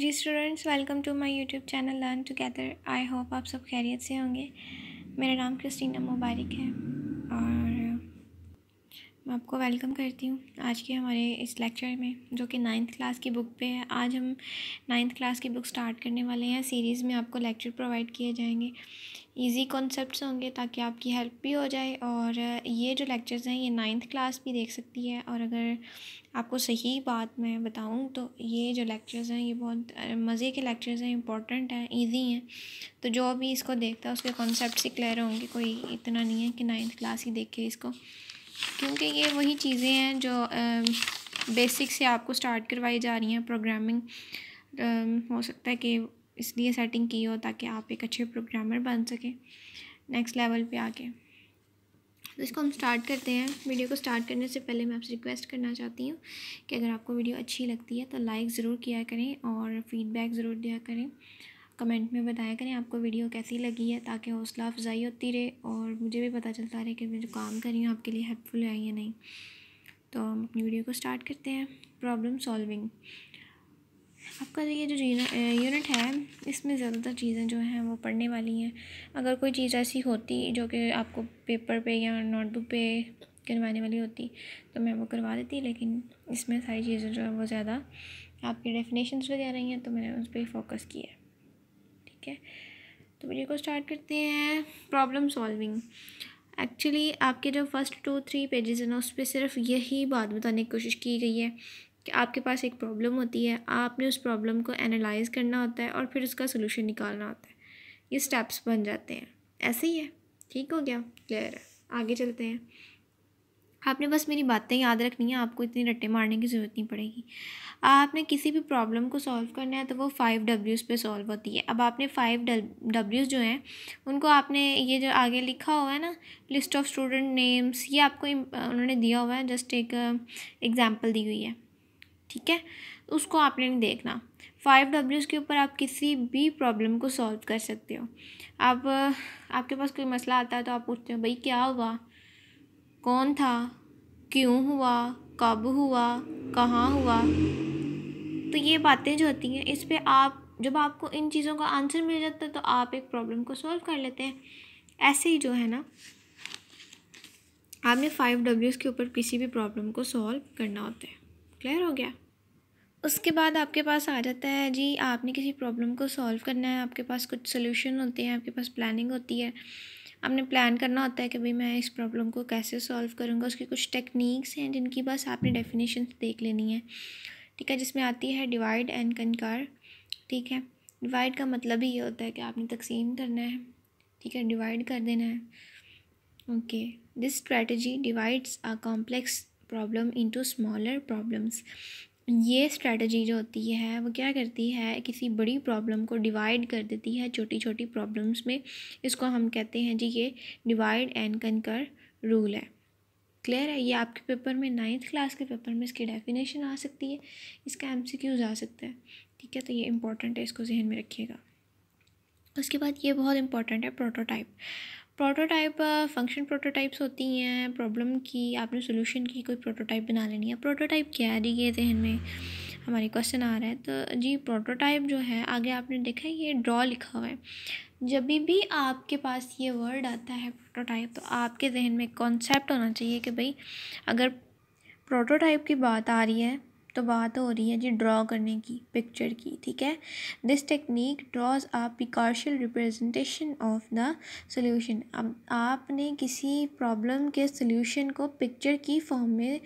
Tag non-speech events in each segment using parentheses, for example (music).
ji students welcome to my YouTube channel learn together I hope आप सब खैरियत से होंगे मेरा नाम क्रिस्टीना मुबारक है और मैं आपको वेलकम करती हूँ आज के हमारे इस लेक्चर में जो कि नाइन्थ क्लास की बुक पे है आज हम नाइन्थ क्लास की बुक स्टार्ट करने वाले हैं सीरीज़ में आपको लेक्चर प्रोवाइड किए जाएंगे ईजी कॉन्सेप्ट होंगे ताकि आपकी हेल्प भी हो जाए और ये जो लेक्चर्स हैं ये नाइन्थ क्लास भी देख सकती है और अगर आपको सही बात मैं बताऊँ तो ये जो लेक्चर्स हैं ये बहुत मज़े के लेक्चर्स हैं इंपॉर्टेंट हैं ईजी हैं तो जो भी इसको देखता है उसके कॉन्सेप्ट ही क्लियर होंगे कोई इतना नहीं है कि नाइन्थ क्लास ही देखे इसको क्योंकि ये वही चीज़ें हैं जो बेसिक से आपको स्टार्ट करवाई जा रही हैं प्रोग्रामिंग हो सकता है कि इसलिए सेटिंग की हो ताकि आप एक अच्छे प्रोग्रामर बन सकें नेक्स्ट लेवल पे आके तो इसको हम स्टार्ट करते हैं वीडियो को स्टार्ट करने से पहले मैं आपसे रिक्वेस्ट करना चाहती हूँ कि अगर आपको वीडियो अच्छी लगती है तो लाइक ज़रूर किया करें और फीडबैक ज़रूर दिया करें कमेंट में बताया करें आपको वीडियो कैसी लगी है ताकि हौसला अफजाई होती रहे और मुझे भी पता चलता रहे कि मैं जो काम कर रही हूँ आपके लिए हेल्पफुल है या नहीं तो हम अपनी वीडियो को स्टार्ट करते हैं प्रॉब्लम सॉल्विंग आपका ये जो यूनिट है इसमें ज़्यादातर चीज़ें जो हैं वो पढ़ने वाली हैं अगर कोई चीज़ ऐसी होती जो कि आपको पेपर पे या नोटबुक पे करवाने वाली होती तो मैं वो करवा देती लेकिन इसमें सारी चीज़ें जो है वो ज़्यादा आपकी डेफिनेशन वगैरह हैं तो मैंने उस पर फोकस किया ठीक है तो वीडियो को स्टार्ट करते हैं प्रॉब्लम सॉल्विंग एक्चुअली आपके जो फर्स्ट टू थ्री पेजेस हैं ना उस पर सिर्फ यही बात बताने की कोशिश की गई है कि आपके पास एक प्रॉब्लम होती है आपने उस प्रॉब्लम को एनालाइज़ करना होता है और फिर उसका सोल्यूशन निकालना होता है ये स्टेप्स बन जाते हैं ऐसे ही है ठीक हो गया क्लियर है आगे चलते हैं आपने बस मेरी बातें याद रखनी है आपको इतनी रट्टे मारने की ज़रूरत नहीं पड़ेगी आपने किसी भी प्रॉब्लम को सॉल्व करना है तो वो फाइव डब्ल्यूज़ पे सॉल्व होती है अब आपने फाइव डब्ल्यूज़ जो हैं उनको आपने ये जो आगे लिखा हुआ है ना लिस्ट ऑफ स्टूडेंट नेम्स ये आपको उन्होंने दिया हुआ है जस्ट एक एग्ज़ाम्पल दी हुई है ठीक है उसको आपने नहीं देखना फाइव डब्ल्यूज़ के ऊपर आप किसी भी प्रॉब्लम को सॉल्व कर सकते हो आप आपके पास कोई मसला आता है तो आप पूछते हो भाई क्या हुआ कौन था क्यों हुआ कब हुआ कहाँ हुआ तो ये बातें जो होती हैं इस पर आप जब आपको इन चीज़ों का आंसर मिल जाता है तो आप एक प्रॉब्लम को सॉल्व कर लेते हैं ऐसे ही जो है ना आपने फाइव डब्ल्यूज़ के ऊपर किसी भी प्रॉब्लम को सॉल्व करना होता है क्लियर हो गया उसके बाद आपके पास आ जाता है जी आपने किसी प्रॉब्लम को सॉल्व करना है आपके पास कुछ सोल्यूशन होते हैं आपके पास प्लानिंग होती है आपने प्लान करना होता है कि भाई मैं इस प्रॉब्लम को कैसे सॉल्व करूँगा उसकी कुछ टेक्निक्स हैं जिनकी बस आपने डेफिनेशन देख लेनी है ठीक है जिसमें आती है डिवाइड एंड कनकार ठीक है डिवाइड का मतलब ही ये होता है कि आपने तकसीम करना है ठीक है डिवाइड कर देना है okay this strategy divides a complex problem into smaller problems ये स्ट्रेटजी जो होती है वो क्या करती है किसी बड़ी प्रॉब्लम को डिवाइड कर देती है छोटी छोटी प्रॉब्लम्स में इसको हम कहते हैं जी ये डिवाइड एंड कनकर रूल है क्लियर है ये आपके पेपर में नाइन्थ क्लास के पेपर में इसकी डेफिनेशन आ सकती है इसका एम सी क्यूज़ आ सकता है ठीक है तो ये इंपॉर्टेंट है इसको जहन में रखिएगा उसके बाद ये बहुत इंपॉर्टेंट है प्रोटोटाइप प्रोटोटाइप फंक्शन प्रोटोटाइप्स होती हैं प्रॉब्लम की आपने सोल्यूशन की कोई प्रोटोटाइप बना लेनी है प्रोटोटाइप क्या है ये जहन में हमारे क्वेश्चन आ रहा है तो जी प्रोटोटाइप जो है आगे आपने देखा है ये ड्रॉ लिखा हुआ है जब भी आपके पास ये वर्ड आता है प्रोटोटाइप तो आपके जहन में कॉन्सेप्ट होना चाहिए कि भाई अगर प्रोटोटाइप की बात आ रही है तो बात हो रही है जी ड्रॉ करने की पिक्चर की ठीक है this technique draws a pictorial representation of the solution अब आपने किसी प्रॉब्लम के सोल्यूशन को पिक्चर की फॉर्म में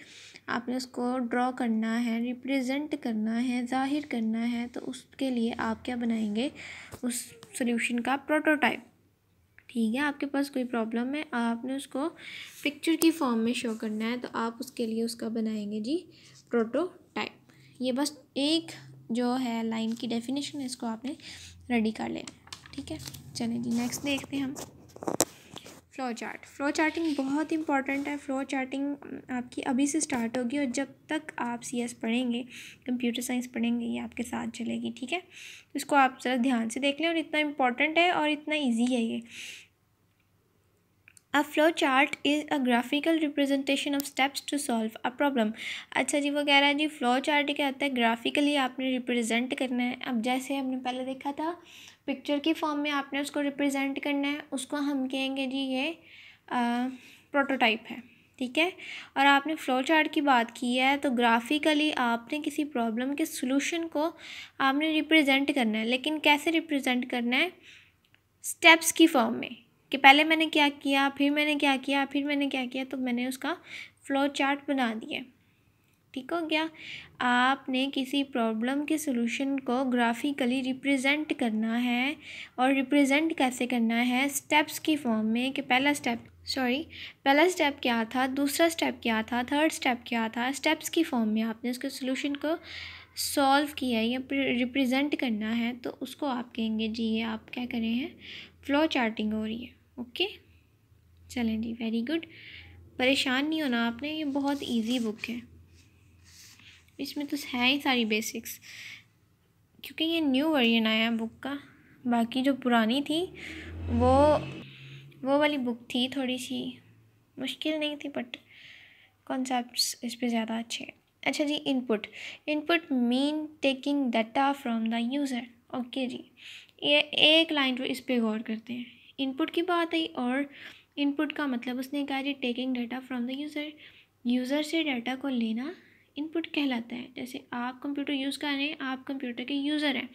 आपने उसको ड्रॉ करना है रिप्रेजेंट करना है जाहिर करना है तो उसके लिए आप क्या बनाएंगे उस सोल्यूशन का प्रोटोटाइप ठीक है आपके पास कोई प्रॉब्लम है आपने उसको पिक्चर की फॉर्म में शो करना है तो आप उसके लिए उसका बनाएंगे जी प्रोटोटाइप ये बस एक जो है लाइन की डेफिनेशन है इसको आपने रेडी कर लेना ठीक है चलें जी नेक्स्ट देखते हैं हम फ्लो चार्ट फ्लो चार्टिंग बहुत इंपॉर्टेंट है फ्लो चार्टिंग आपकी अभी से स्टार्ट होगी और जब तक आप सी एस पढ़ेंगे कंप्यूटर साइंस पढ़ेंगे ये आपके साथ चलेगी ठीक है इसको आप ज़रा ध्यान से देख लें और इतना इम्पॉर्टेंट है और इतना ईजी है ये a flow chart is a graphical representation of steps to solve a problem अच्छा जी वो कह रहा है जी फ्लो चार्ट क्या होता है ग्राफिकली आपने रिप्रेजेंट करना है अब जैसे हमने पहले देखा था पिक्चर की फॉर्म में आपने उसको रिप्रेजेंट करना है उसको हम कहेंगे जी ये प्रोटोटाइप है ठीक है और आपने फ्लो चार्ट की बात की है तो ग्राफिकली आपने किसी प्रॉब्लम के सोल्यूशन को आपने रिप्रेजेंट करना है लेकिन कैसे रिप्रेजेंट करना है स्टेप्स की फॉर्म में कि पहले मैंने क्या किया फिर मैंने क्या किया फिर मैंने क्या किया तो मैंने उसका फ्लो चार्ट बना दिया ठीक हो गया आपने किसी प्रॉब्लम के सोल्यूशन को ग्राफिकली रिप्रेजेंट करना है और रिप्रेजेंट कैसे करना है स्टेप्स की फॉर्म में कि पहला स्टेप सॉरी पहला स्टेप क्या था दूसरा स्टेप क्या था थर्ड स्टेप क्या था स्टेप्स की फॉर्म में आपने उसके सोल्यूशन को सॉल्व किया है या रिप्रेजेंट करना है तो उसको आप कहेंगे जी ये आप क्या करें हैं फ्लो चार्टिंग हो रही है ओके चलें जी वेरी गुड परेशान नहीं होना आपने ये बहुत इजी बुक है इसमें तो है ही सारी बेसिक्स क्योंकि ये न्यू वर्जन आया है बुक का बाकी जो पुरानी थी वो वो वाली बुक थी थोड़ी सी मुश्किल नहीं थी बट कॉन्सेप्ट इस पर ज़्यादा अच्छे हैं अच्छा जी input input mean taking data from the user okay जी ये एक लाइन पर इस पर गौर करते हैं इनपुट की बात आई और इनपुट का मतलब उसने कहा जी taking data from the user user से डाटा को लेना इनपुट कहलाता है जैसे आप कंप्यूटर यूज़ कर रहे हैं आप कंप्यूटर के यूज़र हैं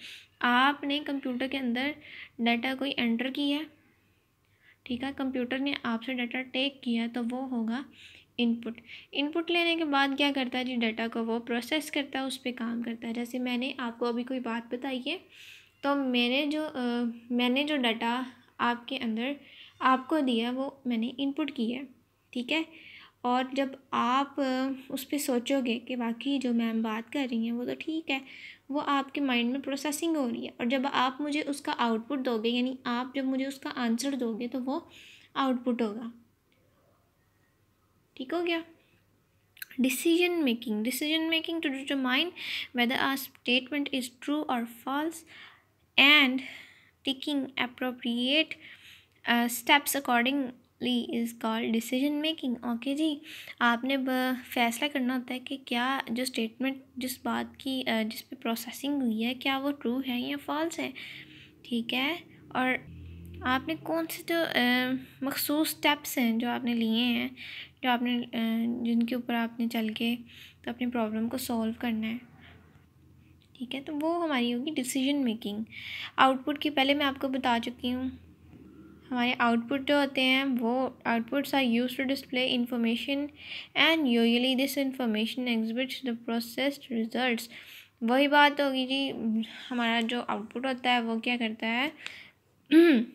आपने कंप्यूटर के अंदर डाटा कोई एंटर किया ठीक है कंप्यूटर ने आपसे डाटा टेक किया तो वो होगा इनपुट इनपुट लेने के बाद क्या करता है जी डाटा को वो प्रोसेस करता है उस पर काम करता है जैसे मैंने आपको अभी कोई बात बताई है तो मैंने जो आ, मैंने जो डाटा आपके अंदर आपको दिया वो मैंने इनपुट किया ठीक है और जब आप उस पर सोचोगे कि बाकी जो मैम बात कर रही हैं वो तो ठीक है वो आपके माइंड में प्रोसेसिंग हो रही है और जब आप मुझे उसका आउटपुट दोगे यानी आप जब मुझे उसका आंसर दोगे तो वो आउटपुट होगा ठीक हो गया decision making decision making to determine whether a statement is true और false and taking appropriate steps accordingly is called decision making okay जी आपने फैसला करना होता है कि क्या जो स्टेटमेंट जिस बात की जिस पे प्रोसेसिंग हुई है क्या वो ट्रू है या फॉल्स है ठीक है और आपने कौन से जो मखसूस स्टेप्स हैं जो आपने लिए हैं जो आपने जिनके ऊपर आपने चल के तो अपनी प्रॉब्लम को सॉल्व करना है ठीक है तो वो हमारी होगी डिसीजन मेकिंग आउटपुट की पहले मैं आपको बता चुकी हूँ हमारे आउटपुट जो होते हैं वो outputs are used to display information and usually this information exhibits the processed results वही बात होगी जी हमारा जो आउटपुट होता है वो क्या करता है (clears throat)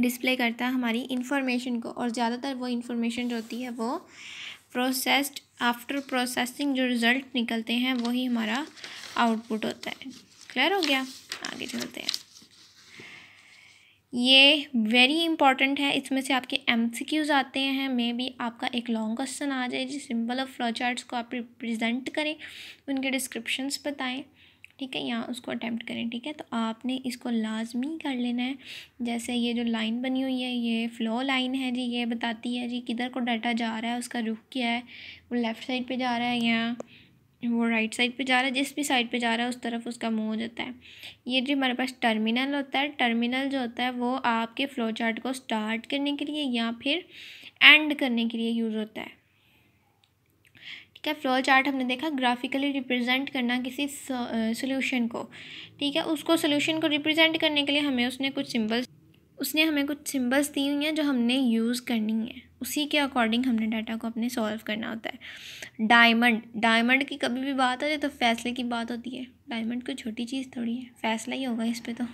डिस्प्ले करता है हमारी इंफॉर्मेशन को और ज़्यादातर वो इंफॉर्मेशन जो होती है वो प्रोसेस्ड आफ्टर प्रोसेसिंग जो रिज़ल्ट निकलते हैं वही हमारा आउटपुट होता है क्लियर हो गया आगे चलते हैं ये वेरी इंपॉर्टेंट है इसमें से आपके एम सी क्यूज़ आते हैं मे बी आपका एक लॉन्ग क्वेश्चन आ जाए जिस सिंबल ऑफ फ्लो को आप रिप्रेजेंट करें उनके डिस्क्रिप्शंस बताएं ठीक है यहाँ उसको अटैम्प्ट करें ठीक है तो आपने इसको लाजमी कर लेना है जैसे ये जो लाइन बनी हुई है ये फ्लो लाइन है जी ये बताती है जी किधर को डाटा जा रहा है उसका रुख क्या है वो लेफ़्ट साइड पे जा रहा है या वो राइट साइड पे जा रहा है जिस भी साइड पे जा रहा है उस तरफ उसका मुँह हो जाता है ये जो हमारे पास टर्मिनल होता है टर्मिनल जो होता है वो आपके फ्लो चार्ट को स्टार्ट करने के लिए या फिर एंड करने के लिए यूज़ होता है ठीक है फ्लोर चार्ट हमने देखा ग्राफिकली रिप्रेजेंट करना किसी सोल्यूशन को ठीक है उसको सोल्यूशन को रिप्रेजेंट करने के लिए हमें उसने कुछ सिम्बल्स उसने हमें कुछ सिम्बल्स दी हुई हैं जो हमने यूज़ करनी है उसी के अकॉर्डिंग हमने डाटा को अपने सॉल्व करना होता है डायमंड डायमंड की कभी भी बात हो जाए तो फैसले की बात होती है डायमंड कोई छोटी चीज़ थोड़ी है फैसला ही होगा इस पर तो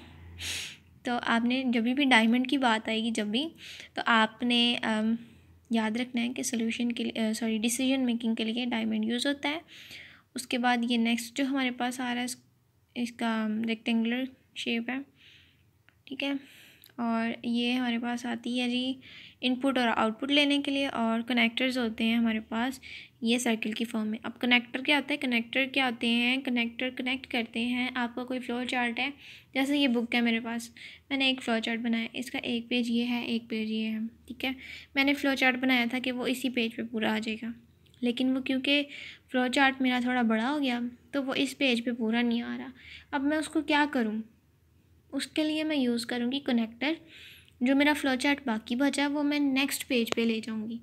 तो आपने जब भी डायमंड की बात आएगी जब भी तो आपने याद रखना है कि सोल्यूशन के लिए सॉरी डिसीजन मेकिंग के लिए डायमंड यूज़ होता है उसके बाद ये नेक्स्ट जो हमारे पास आ रहा है इसका रेक्टेंगुलर शेप है ठीक है और ये हमारे पास आती है जी इनपुट और आउटपुट लेने के लिए और कनेक्टर्स होते हैं हमारे पास ये सर्किल की फॉर्म में अब कनेक्टर क्या होता है कनेक्टर क्या होते हैं कनेक्टर कनेक्ट करते हैं आपका कोई फ्लो चार्ट है जैसे ये बुक है मेरे पास मैंने एक फ्लो चार्ट बनाया इसका एक पेज ये है एक पेज ये है ठीक है मैंने फ्लो चार्ट बनाया था कि वो इसी पेज पर पूरा आ जाएगा लेकिन वो क्योंकि फ्लो चार्ट मेरा थोड़ा बड़ा हो गया तो वो इस पेज पर पूरा नहीं आ रहा अब मैं उसको क्या करूँ उसके लिए मैं यूज़ करूँगी कनेक्टर जो मेरा फ्लो चार्ट बाकी बचा है वो मैं नेक्स्ट पेज पे ले जाऊँगी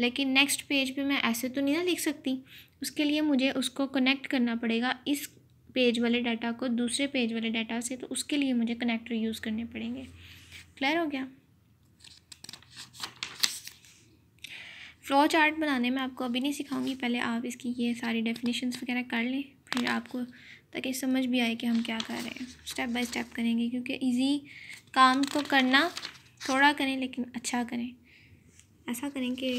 लेकिन नेक्स्ट पेज पे मैं ऐसे तो नहीं ना लिख सकती उसके लिए मुझे उसको कनेक्ट करना पड़ेगा इस पेज वाले डाटा को दूसरे पेज वाले डाटा से तो उसके लिए मुझे कनेक्टर यूज़ करने पड़ेंगे क्लियर हो गया फ्लो चार्ट बनाने में आपको अभी नहीं सिखाऊंगी पहले आप इसकी ये सारी डेफिनेशंस वगैरह कर लें फिर आपको ताकि समझ भी आए कि हम क्या कर रहे हैं स्टेप बाय स्टेप करेंगे क्योंकि इजी काम को तो करना थोड़ा करें लेकिन अच्छा करें ऐसा करें कि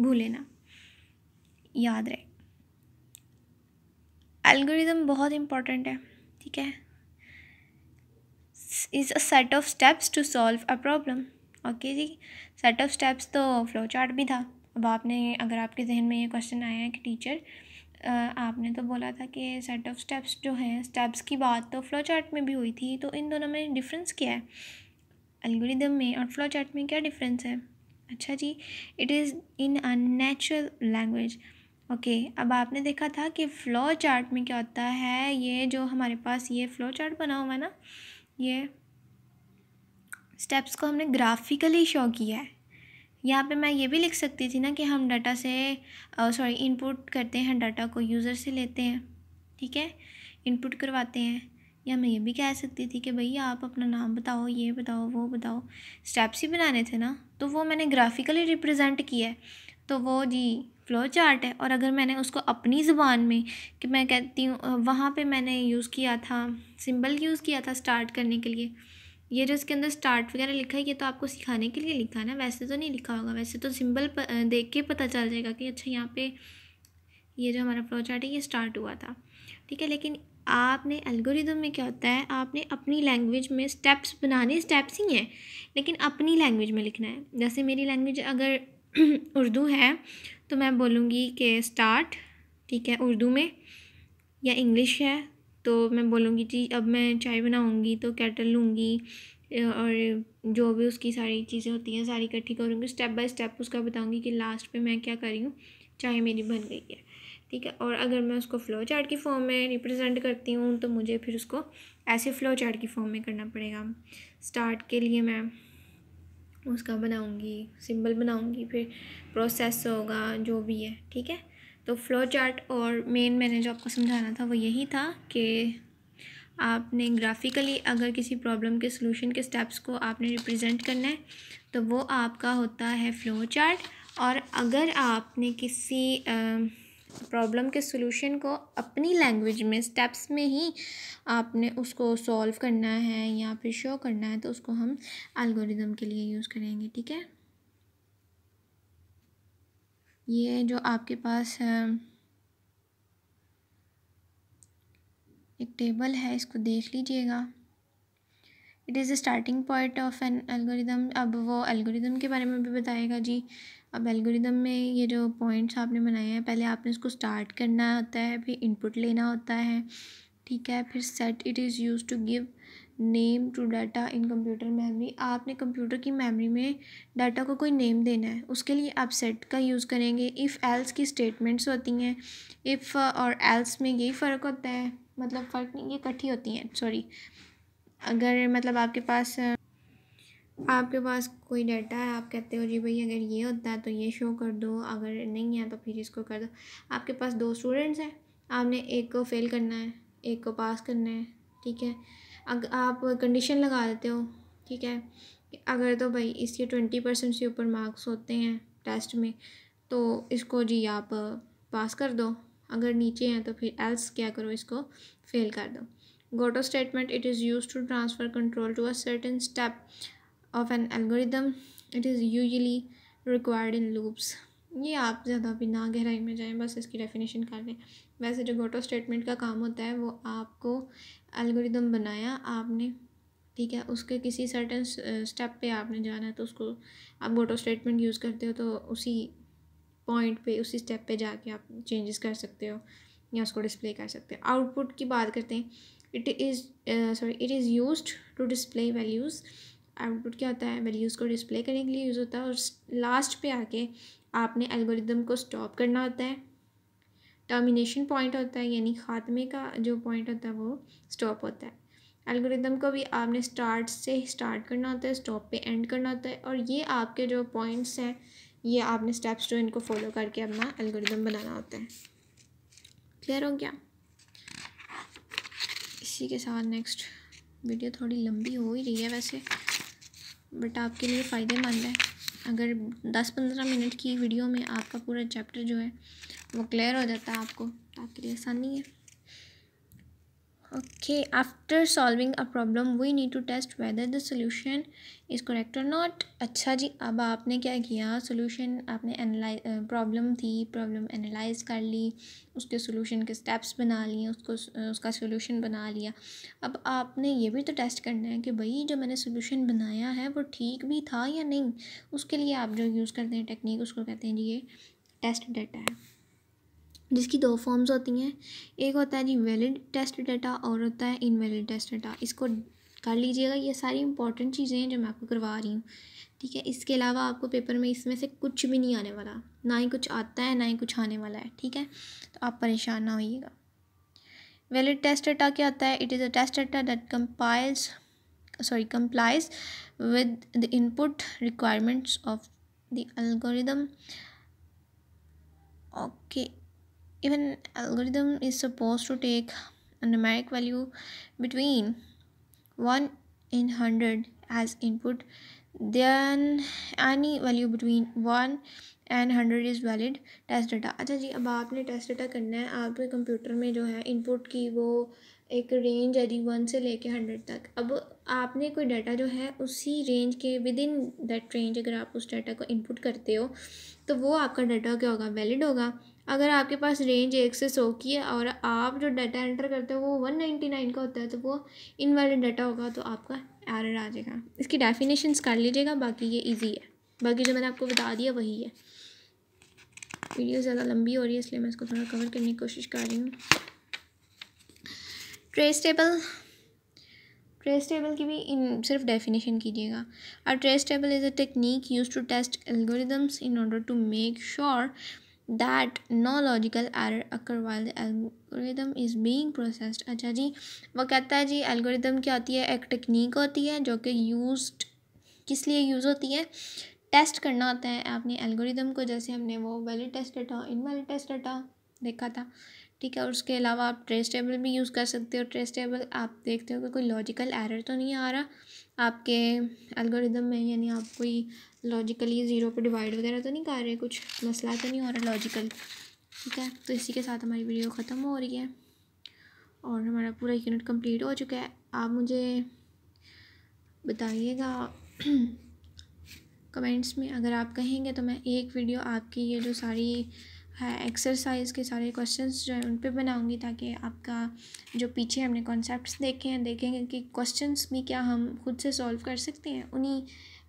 भूलें ना याद रहे एल्गोरिदम बहुत इम्पॉर्टेंट है ठीक है is a set of steps to solve a problem okay जी सेट ऑफ स्टेप्स तो फ्लो चार्ट भी था अब आपने अगर आपके जहन में ये क्वेश्चन आया है कि टीचर आपने तो बोला था कि सेट ऑफ स्टेप्स जो हैं स्टेप्स की बात तो फ्लो चार्ट में भी हुई थी तो इन दोनों में डिफरेंस क्या है अलगोरिदम में और फ्लो चार्ट में क्या डिफरेंस है अच्छा जी it is in a natural language okay अब आपने देखा था कि फ्लो चार्ट में क्या होता है ये जो हमारे पास ये फ्लो चार्ट बना हुआ है ना ये स्टेप्स को हमने ग्राफिकली शो किया है यहाँ पे मैं ये भी लिख सकती थी ना कि हम डाटा से सॉरी इनपुट करते हैं डाटा को यूज़र से लेते हैं ठीक है इनपुट करवाते हैं या मैं ये भी कह सकती थी कि भैया आप अपना नाम बताओ ये बताओ वो बताओ स्टेप्स ही बनाने थे ना तो वो मैंने ग्राफिकली रिप्रेजेंट किया है तो वो जी फ्लो चार्ट है और अगर मैंने उसको अपनी ज़बान में कि मैं कहती हूँ वहाँ पे मैंने यूज़ किया था सिंबल यूज़ किया था स्टार्ट करने के लिए ये जो इसके अंदर स्टार्ट वगैरह लिखा है ये तो आपको सिखाने के लिए लिखा है ना वैसे तो नहीं लिखा होगा वैसे तो सिंबल देख के पता चल जाएगा कि अच्छा यहाँ पे ये जो हमारा प्रोजेक्ट है ये स्टार्ट हुआ था ठीक है लेकिन आपने एल्गोरिदम में क्या होता है आपने अपनी लैंग्वेज में स्टेप्स बनाने स्टेप्स ही हैं लेकिन अपनी लैंग्वेज में लिखना है जैसे मेरी लैंग्वेज अगर (clears throat) उर्दू है तो मैं बोलूँगी कि स्टार्ट ठीक है उर्दू में या इंग्लिश है तो मैं बोलूँगी जी अब मैं चाय बनाऊँगी तो कैटल लूँगी और जो भी उसकी सारी चीज़ें होती हैं सारी इकट्ठी करूँगी स्टेप बाय स्टेप उसका बताऊँगी कि लास्ट पे मैं क्या करी हूँ चाय मेरी बन गई है ठीक है और अगर मैं उसको फ्लो चार्ट की फॉर्म में रिप्रेजेंट करती हूँ तो मुझे फिर उसको ऐसे फ्लो चार्ट की फॉर्म में करना पड़ेगा स्टार्ट के लिए मैं उसका बनाऊँगी सिंबल बनाऊँगी फिर प्रोसेस होगा जो भी है ठीक है तो फ्लो चार्ट और मेन मैंने जो आपको समझाना था वो यही था कि आपने ग्राफिकली अगर किसी प्रॉब्लम के सोल्यूशन के स्टेप्स को आपने रिप्रेजेंट करना है तो वो आपका होता है फ्लो चार्ट और अगर आपने किसी प्रॉब्लम के सोल्यूशन को अपनी लैंग्वेज में स्टेप्स में ही आपने उसको सॉल्व करना है या फिर शो करना है तो उसको हम एल्गोरिदम के लिए यूज़ करेंगे ठीक है ये जो आपके पास एक टेबल है इसको देख लीजिएगा it is the starting point of an algorithm अब वो एल्गोरिदम के बारे में भी बताएगा जी अब एल्गोरिदम में ये जो पॉइंट्स आपने बनाए हैं पहले आपने उसको स्टार्ट करना होता है फिर इनपुट लेना होता है ठीक है फिर set it is used to give name to data in computer memory आपने कंप्यूटर की मेमोरी में डाटा को कोई नेम देना है उसके लिए आप सेट का यूज़ करेंगे इफ़ एल्स की स्टेटमेंट्स होती हैं इफ़ uh, और एल्स में यही फ़र्क होता है मतलब फ़र्क नहीं ये इकट्ठी होती हैं सॉरी अगर मतलब आपके पास आपके पास कोई डाटा है आप कहते हो जी भाई अगर ये होता है तो ये शो कर दो अगर नहीं है तो फिर इसको कर दो आपके पास दो स्टूडेंट्स हैं आपने एक को फेल करना है एक को पास करना है ठीक है अगर आप कंडीशन लगा देते हो ठीक है अगर तो भाई इसके ट्वेंटी परसेंट से ऊपर मार्क्स होते हैं टेस्ट में तो इसको जी आप पास कर दो अगर नीचे हैं तो फिर एल्स क्या करो इसको फेल कर दो go to statement it is used to transfer control to a certain step of an algorithm it is usually required in loops ये आप ज़्यादा भी ना गहराई में जाएं बस इसकी डेफिनेशन कर लें वैसे जो गोटो स्टेटमेंट का काम होता है वो आपको एल्गोरिदम बनाया आपने ठीक है उसके किसी सर्टन स्टेप uh, पे आपने जाना है तो उसको आप ऑटो स्टेटमेंट यूज़ करते हो तो उसी पॉइंट पे उसी स्टेप पे जाके आप चेंजेस कर सकते हो या उसको डिस्प्ले कर सकते हो आउटपुट की बात करते हैं it is sorry it is used to display values output क्या होता है वैल्यूज़ को डिस्प्ले करने के लिए यूज़ होता है और लास्ट पे आके आपने एल्गोरिदम को स्टॉप करना होता है टर्मिनेशन पॉइंट होता है यानी ख़ात्मे का जो पॉइंट होता है वो स्टॉप होता है एल्गोरिदम को भी आपने स्टार्ट से स्टार्ट करना होता है स्टॉप पे एंड करना होता है और ये आपके जो पॉइंट्स हैं ये आपने स्टेप्स जो इनको फॉलो करके अपना एल्गोरिदम बनाना होता है क्लियर हो गया इसी के साथ नेक्स्ट वीडियो थोड़ी लंबी हो ही रही है वैसे बट आपके लिए फ़ायदेमंद है अगर दस पंद्रह मिनट की वीडियो में आपका पूरा चैप्टर जो है वो क्लियर हो जाता है आपको आपके लिए आसानी है okay after solving a problem we need to test whether the solution is correct और नॉट अच्छा जी अब आपने क्या किया सोल्यूशन आपने एनालाइज प्रॉब्लम थी प्रॉब्लम एनालाइज कर ली उसके solution के स्टेप्स बना लिए उसको उसका solution बना लिया अब आपने ये भी तो टेस्ट करना है कि भाई जो मैंने सोल्यूशन बनाया है वो ठीक भी था या नहीं उसके लिए आप जो यूज़ करते हैं टेक्निक उसको कहते हैं जी ये टेस्ट डेटा है जिसकी दो फॉर्म्स होती हैं एक होता है जी वैलिड टेस्ट डाटा और होता है इनवैलिड टेस्ट डाटा इसको कर लीजिएगा ये सारी इंपॉर्टेंट चीज़ें हैं जो मैं आपको करवा रही हूँ ठीक है इसके अलावा आपको पेपर में इसमें से कुछ भी नहीं आने वाला ना ही कुछ आता है ना ही कुछ आने वाला है ठीक है तो आप परेशान ना होइएगा वैलिड टेस्ट डाटा क्या होता है it is a test data that compiles sorry complies with the input requirements of the algorithm okay Even algorithm is supposed to take a numeric value between 1 in 100 as input then any value between 1 and hundred is valid test data अच्छा जी अब आपने test data करना है आपके computer में जो है input की वो एक रेंज है जी वन से लेके हंड्रेड तक अब आपने कोई डाटा जो है उसी रेंज के विद इन दैट रेंज अगर आप उस डाटा को इनपुट करते हो तो वो आपका डाटा क्या होगा वैलिड होगा अगर आपके पास रेंज एक से सौ की है और आप जो डाटा एंटर करते हो वो वन नाइन्टी नाइन का होता है तो वो इनवैलिड डाटा होगा तो आपका एरर आ जाएगा इसकी डेफिनेशन कर लीजिएगा बाकी ये ईजी है बाकी जो मैंने आपको बता दिया वही है वीडियो ज़्यादा लंबी हो रही है इसलिए मैं इसको थोड़ा कवर करने की कोशिश कर रही हूँ ट्रेस टेबल ट्रेस टेबल की भी इन सिर्फ डेफिनेशन कीजिएगा और trace table is a technique used to test algorithms in order to make sure that no logical error occur while algorithm is being processed अच्छा जी वो कहता है जी एल्गोरिदम क्या होती है एक टेक्निक होती है जो कि यूज किस लिए यूज़ होती है टेस्ट करना होता है आपने एल्गोरिदम को जैसे हमने वो valid test data invalid test data देखा था ठीक है और उसके अलावा आप ट्रेस टेबल भी यूज़ कर सकते हो ट्रेस टेबल आप देखते हो कि कोई लॉजिकल एरर तो नहीं आ रहा आपके एल्गोरिदम में यानी आप कोई लॉजिकली ज़ीरो पे डिवाइड वगैरह तो नहीं कर रहे कुछ मसला तो नहीं हो रहा लॉजिकल ठीक है तो इसी के साथ हमारी वीडियो ख़त्म हो रही है और हमारा पूरा यूनिट कम्प्लीट हो चुका है आप मुझे बताइएगा कमेंट्स (clears throat) में अगर आप कहेंगे तो मैं एक वीडियो आपकी ये जो सारी है एक्सरसाइज के सारे क्वेश्चंस जो है उन पर बनाऊँगी ताकि आपका जो पीछे हमने कॉन्सेप्ट देखे हैं देखेंगे कि क्वेश्चंस भी क्या हम खुद से सॉल्व कर सकते हैं उन्हीं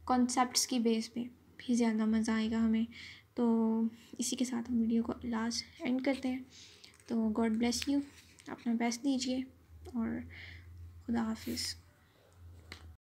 कॉन्सेप्ट की बेस पे भी ज़्यादा मज़ा आएगा हमें तो इसी के साथ हम वीडियो को लास्ट एंड करते हैं तो गॉड ब्लेस यू अपना बेस्ट दीजिए और खुदा हाफिज़